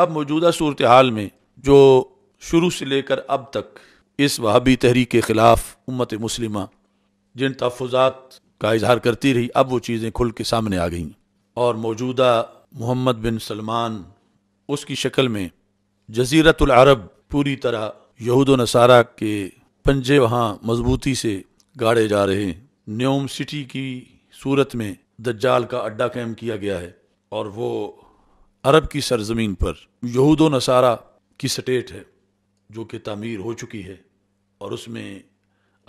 अब मौजूदा सूरत हाल में जो शुरू से लेकर अब तक इस वहाबी तहरीक के ख़िलाफ़ उम्मत मुस्लिम जिन तहफ़ात का इजहार करती रही अब वो चीज़ें खुल के सामने आ गई और मौजूदा मोहम्मद बिन सलमान उसकी शक्ल में जजीरतलरब पूरी तरह यहूद नसारा के पंजे वहाँ मजबूती से गाड़े जा रहे हैं न्योम सिटी की सूरत में दज्जाल का अड्डा कैम किया गया है और वो अरब की सरजमीन पर यहूद नसारा की स्टेट है जो कि तमीर हो चुकी है और उसमें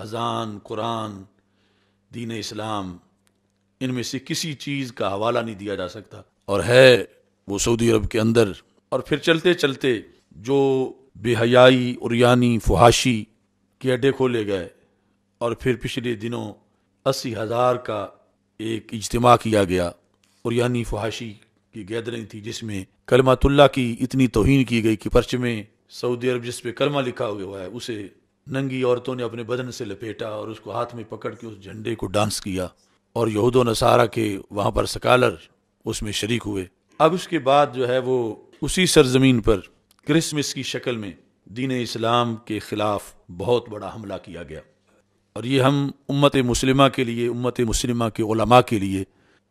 अजान कुरान दीन इस्लाम इनमें से किसी चीज़ का हवाला नहीं दिया जा सकता और है वो सऊदी अरब के अंदर और फिर चलते चलते जो बेहयाई उरियानी फुहाशी के अड्डे खोले गए और फिर पिछले दिनों अस्सी हज़ार का एक इजतम किया गया उरियानी फुहाशी की गैदरिंग थी जिसमें कलमातुल्ला की इतनी तोहन की गई कि पर्च में सऊदी अरब जिसपे कलमा लिखा हुआ है उसे नंगी औरतों ने अपने बदन से लपेटा और उसको हाथ में पकड़ के उस झंडे को डांस किया और यहूद नसारा के वहाँ पर सकालर उसमें शरीक हुए अब उसके बाद जो है वो उसी सरजमीन पर क्रिसमस की शक्ल में दीन इस्लाम के ख़िलाफ़ बहुत बड़ा हमला किया गया और ये हम उम्मत मुस्लिमा के लिए उम्मत मुस्लिमा के उलमा के लिए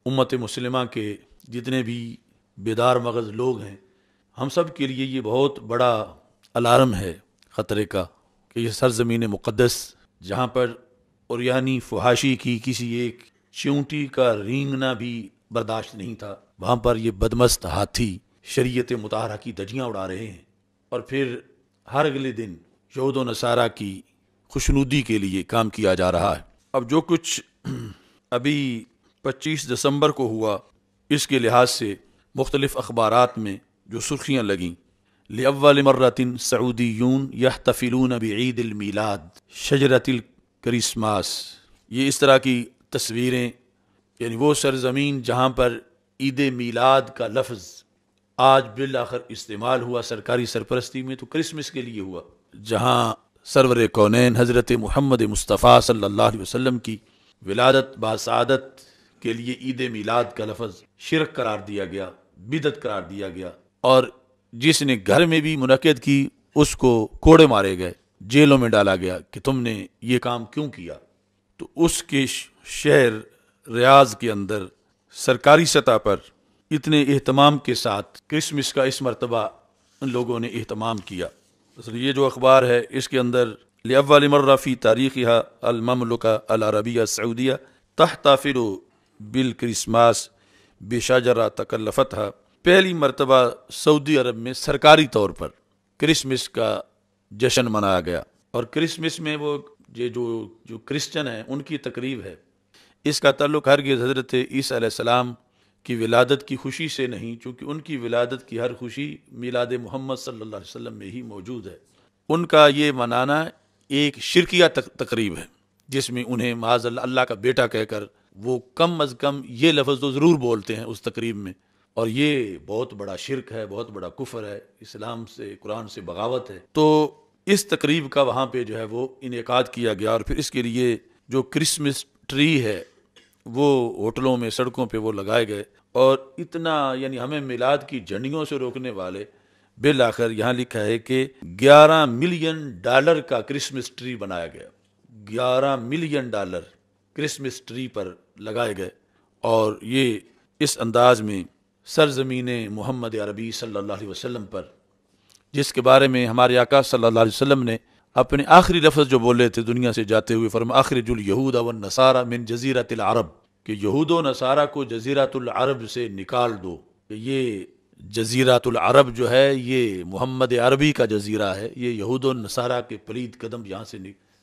उम्मत मुसलमा के जितने भी बेदार मगज़ लोग हैं हम सब के लिए ये बहुत बड़ा अलार्म है ख़तरे का कि यह सरजमीन मुक़दस जहाँ पर और यानी फुहाशी की किसी एक चूंटी का रींगना भी बर्दाश्त नहीं था वहाँ पर ये बदमस्त हाथी शरीत मुताहरा की दजियाँ उड़ा रहे हैं और फिर हर अगले दिन यहूद नसारा की खुशनुदी के लिए काम किया जा रहा है अब जो कुछ अभी 25 दिसंबर को हुआ इसके लिहाज से मुख्तलिफ़ अखबार में जो सुर्खियाँ लगें लवल मर्रतिन यून यह तफिलून अब ईदमीलाद शजरतिल क्रिसमास ये इस तरह की तस्वीरें यानी वो सरजमीन जहाँ पर ईद मीलाद का लफ्ज़ आज बिल आखिर इस्तेमाल हुआ सरकारी सरपरस्ती में तो क्रिसमस के लिए हुआ जहाँ सरवर कौन हज़रत महमद मुस्तफ़ा सल्ला वसम की विलादत बासादत के लिए ईद मिलाद का लफज शिरक करार दिया गया बिदत करार दिया गया और जिसने घर में भी मुनद की उसको कोड़े मारे गए जेलों में डाला गया कि तुमने ये काम क्यों किया तो उसके शहर रियाज के अंदर सरकारी सतह पर इतने अहतमाम के साथ क्रिसमस का इस मरतबा उन लोगों ने अहतमाम किया असल ये जो अखबार है इसके अंदर लिया मर्राफी तारीख़ अलमलुका अलारबिया सऊदिया तहताफिर बिल क्रिसमस बेशाजरा तकल्लफत है पहली मरतबा सऊदी अरब में सरकारी तौर पर क्रिसमस का जश्न मनाया गया और क्रिसमस में वो ये जो जो क्रिश्चन है उनकी तकरीब है इसका हर हरगिज़ हज़रत ईसीम की विलादत की खुशी से नहीं चूँकि उनकी विलादत की हर खुशी मिलाद मोहम्मद सल्ला वसम में ही मौजूद है उनका ये मनाना एक शिरकिया तक, तकरीब है जिसमें उन्हें माज अल्लाह का बेटा कहकर वो कम अज़ कम ये लफ्ज़ तो ज़रूर बोलते हैं उस तकरीब में और ये बहुत बड़ा शिरक है बहुत बड़ा कुफर है इस्लाम से कुरान से बगावत है तो इस तकरीब का वहाँ पे जो है वो इनका किया गया और फिर इसके लिए जो क्रिसमस ट्री है वो होटलों में सड़कों पे वो लगाए गए और इतना यानी हमें मिलाद की झंडियों से रोकने वाले बिल आखिर यहाँ लिखा है कि 11 मिलियन डॉलर का क्रिसमस ट्री बनाया गया 11 मिलियन डॉलर क्रिसमस ट्री पर लगाए गए और ये इस अंदाज में सरजमीन मोहम्मद अरबी सल्ला वसम पर जिसके बारे में हमारे आका सल्ला वसम ने अपने आखिरी लफ्ज़ जो बोले थे दुनिया से जाते हुए फरमा आखिर जुल यहूद अवन नसारा मिन तिल अरब कि यहूद नसारा को जजीरातुल अरब से निकाल दो ये जजीरातुल अरब जो है ये मोहम्मद अरबी का जजीरा है ये यहूद नसारा के पलीद कदम यहाँ से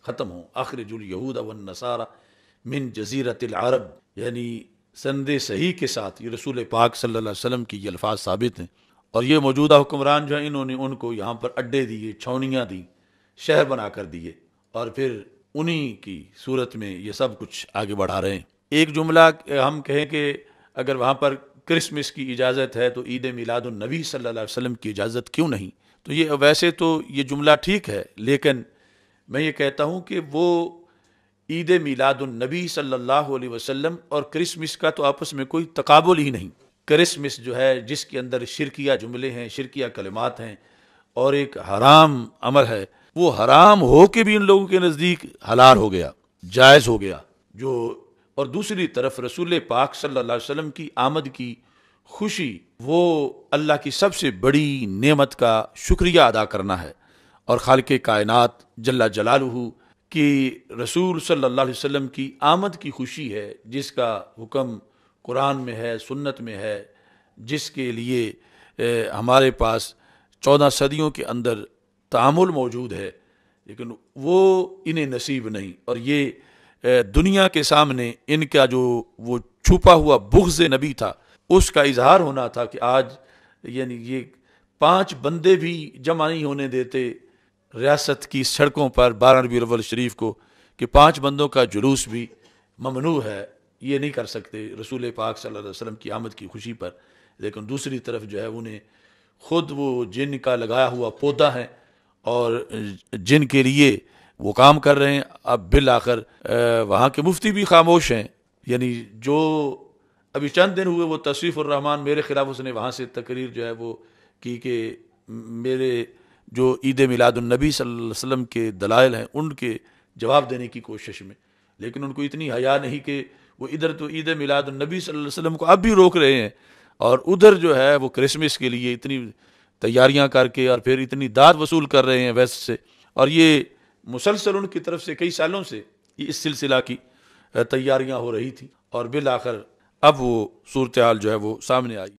ख़त्म हो आखिर जुल यहूद अवन नसारा मिन जजीरत अरब यानी संद सही के साथ ये रसूल पाक सल्लल्लाहु अलैहि वसल्लम की ये अल्फाज साबित हैं और ये मौजूदा हुक्मरान जो हैं इन्होंने उनको यहाँ पर अड्डे दिए छौनियाँ दी शहर बना कर दिए और फिर उन्हीं की सूरत में ये सब कुछ आगे बढ़ा रहे हैं एक जुमला हम कहें कि अगर वहाँ पर क्रिसमस की इजाज़त है तो ईद मिलादुलनबी सल्ला वसम की इजाज़त क्यों नहीं तो ये वैसे तो ये जुमला ठीक है लेकिन मैं ये कहता हूँ कि वो ईद मिलादुलनबी सल्लल्लाहु अलैहि वसल्लम और क्रिसमस का तो आपस में कोई तकाबुल ही नहीं क्रिसमस जो है जिसके अंदर शिरकिया जुमले हैं शिरकिया कलमात हैं और एक हराम अमर है वो हराम हो के भी इन लोगों के नज़दीक हलार हो गया जायज़ हो गया जो और दूसरी तरफ रसूल पाक सल्लल्लाहु अलैहि वसल्लम की आमद की खुशी वो अल्लाह की सबसे बड़ी नेमत का शुक्रिया अदा करना है और खाल कायनत जल्ला जलालहू कि रसूल सल्लल्लाहु अलैहि वसल्लम की आमद की खुशी है जिसका हुक्म कुरान में है सुन्नत में है जिसके लिए हमारे पास चौदह सदियों के अंदर तामुल मौजूद है लेकिन वो इन्हें नसीब नहीं और ये दुनिया के सामने इनका जो वो छुपा हुआ बुग्ज़ नबी था उसका इजहार होना था कि आज यानी ये पांच बंदे भी जमा नहीं होने देते रियासत की सड़कों पर बारह रबी अव्वल शरीफ को कि पाँच बंदों का जुलूस भी ममनू है ये नहीं कर सकते रसूल पाक सल्लल्लाहु अलैहि वसल्लम की आमद की खुशी पर लेकिन दूसरी तरफ जो है उन्हें ख़ुद वो जिन का लगाया हुआ पौधा है और जिन के लिए वो काम कर रहे हैं अब बिल आकर वहाँ के मुफ्ती भी खामोश हैं यानी जो अभी चंद दिन हुए वो तशरीफ़ुररहमान मेरे ख़िलाफ़ उसने वहाँ से तकरीर जो है वो की कि मेरे जो ईद मिलादुलनबी वसल्लम के दलाइल हैं उनके जवाब देने की कोशिश में लेकिन उनको इतनी हया नहीं कि वो इधर तो ईद मिलादुलनबी वसल्लम को अब भी रोक रहे हैं और उधर जो है वो क्रिसमस के लिए इतनी तैयारियां करके और फिर इतनी दाद वसूल कर रहे हैं वैसे से और ये मुसलसल उनकी तरफ से कई सालों से इस सिलसिला की तैयारियाँ हो रही थी और बिल आखिर अब वो सूरत हाल जो है वो सामने आई